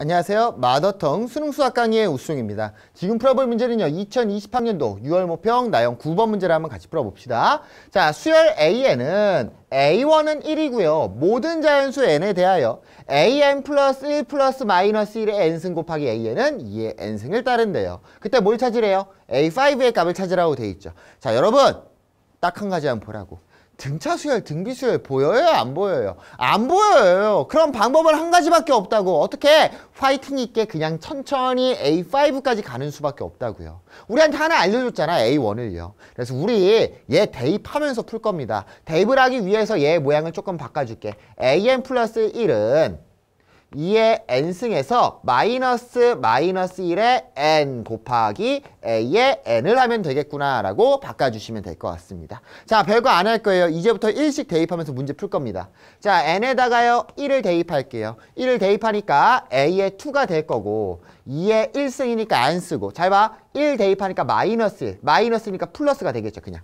안녕하세요. 마더텅 수능 수학 강의의 우승입니다. 지금 풀어볼 문제는요. 2 0 2학년도 6월 모평 나영 9번 문제를 한번 같이 풀어봅시다. 자, 수열 A에는 A1은 1이고요. 모든 자연수 n에 대하여 an 플러스 1 플러스 마이너스 1의 n승 곱하기 an은 2의 n승을 따른대요. 그때 뭘 찾으래요? a5의 값을 찾으라고 돼 있죠. 자, 여러분 딱 한가지 한 번 보라고. 등차 수열, 등비 수열 보여요? 안 보여요? 안 보여요. 그럼 방법은 한 가지밖에 없다고. 어떻게? 파이팅 있게 그냥 천천히 A5까지 가는 수밖에 없다고요. 우리한테 하나 알려줬잖아. A1을요. 그래서 우리 얘 대입하면서 풀 겁니다. 대입을 하기 위해서 얘 모양을 조금 바꿔줄게. AN 플러스 1은 2의 n승에서 마이너스 마이너스 1의 n 곱하기 a의 n을 하면 되겠구나라고 바꿔주시면 될 것 같습니다. 자, 별거 안 할 거예요. 이제부터 1씩 대입하면서 문제 풀 겁니다. 자, n에다가요 1을 대입할게요. 1을 대입하니까 a의 2가 될 거고 2의 1승이니까 안 쓰고 잘 봐. 1 대입하니까 마이너스 1. 마이너스니까 플러스가 되겠죠, 그냥.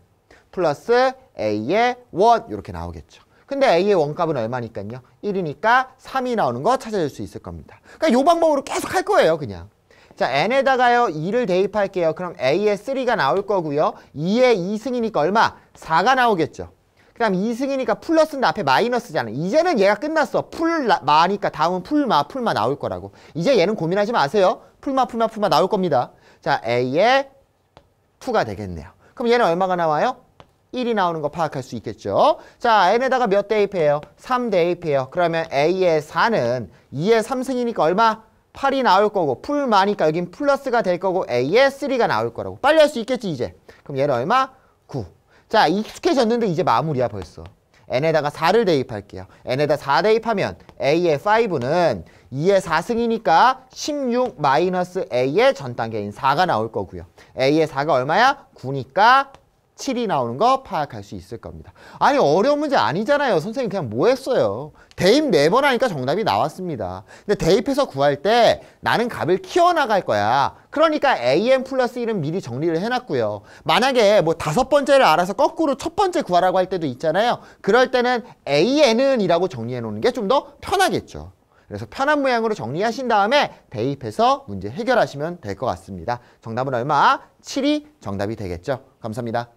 플러스 a의 1 이렇게 나오겠죠. 근데 A의 원값은 얼마니까요? 1이니까 3이 나오는 거 찾아줄 수 있을 겁니다. 그러니까 요 방법으로 계속 할 거예요, 그냥. 자, n에다가요 2를 대입할게요. 그럼 a 의 3가 나올 거고요. 2의 2승이니까 얼마? 4가 나오겠죠. 그 다음 2승이니까 플러스인데 앞에 마이너스잖아. 이제는 얘가 끝났어. 풀마니까 다음은 풀마, 풀마 나올 거라고. 이제 얘는 고민하지 마세요. 풀마, 풀마, 풀마 나올 겁니다. 자, a 의 2가 되겠네요. 그럼 얘는 얼마가 나와요? 1이 나오는 거 파악할 수 있겠죠. 자, n에다가 몇 대입해요? 3 대입해요. 그러면 a의 4는 2의 3승이니까 얼마? 8이 나올 거고 풀마니까 여긴 플러스가 될 거고 a의 3가 나올 거라고. 빨리 할 수 있겠지 이제. 그럼 얘는 얼마? 9. 자, 익숙해졌는데 이제 마무리야 벌써. n에다가 4를 대입할게요. n에다 4 대입하면 a의 5는 2의 4승이니까 16 마이너스 a의 전 단계인 4가 나올 거고요. a의 4가 얼마야? 9니까 7이 나오는 거 파악할 수 있을 겁니다. 아니 어려운 문제 아니잖아요. 선생님 그냥 뭐 했어요. 대입 네 번 하니까 정답이 나왔습니다. 근데 대입해서 구할 때 나는 값을 키워나갈 거야. 그러니까 am 플러스 1은 미리 정리를 해놨고요. 만약에 뭐 다섯 번째를 알아서 거꾸로 첫 번째 구하라고 할 때도 있잖아요. 그럴 때는 an은 이라고 정리해놓는 게 좀 더 편하겠죠. 그래서 편한 모양으로 정리하신 다음에 대입해서 문제 해결하시면 될 것 같습니다. 정답은 얼마? 7이 정답이 되겠죠. 감사합니다.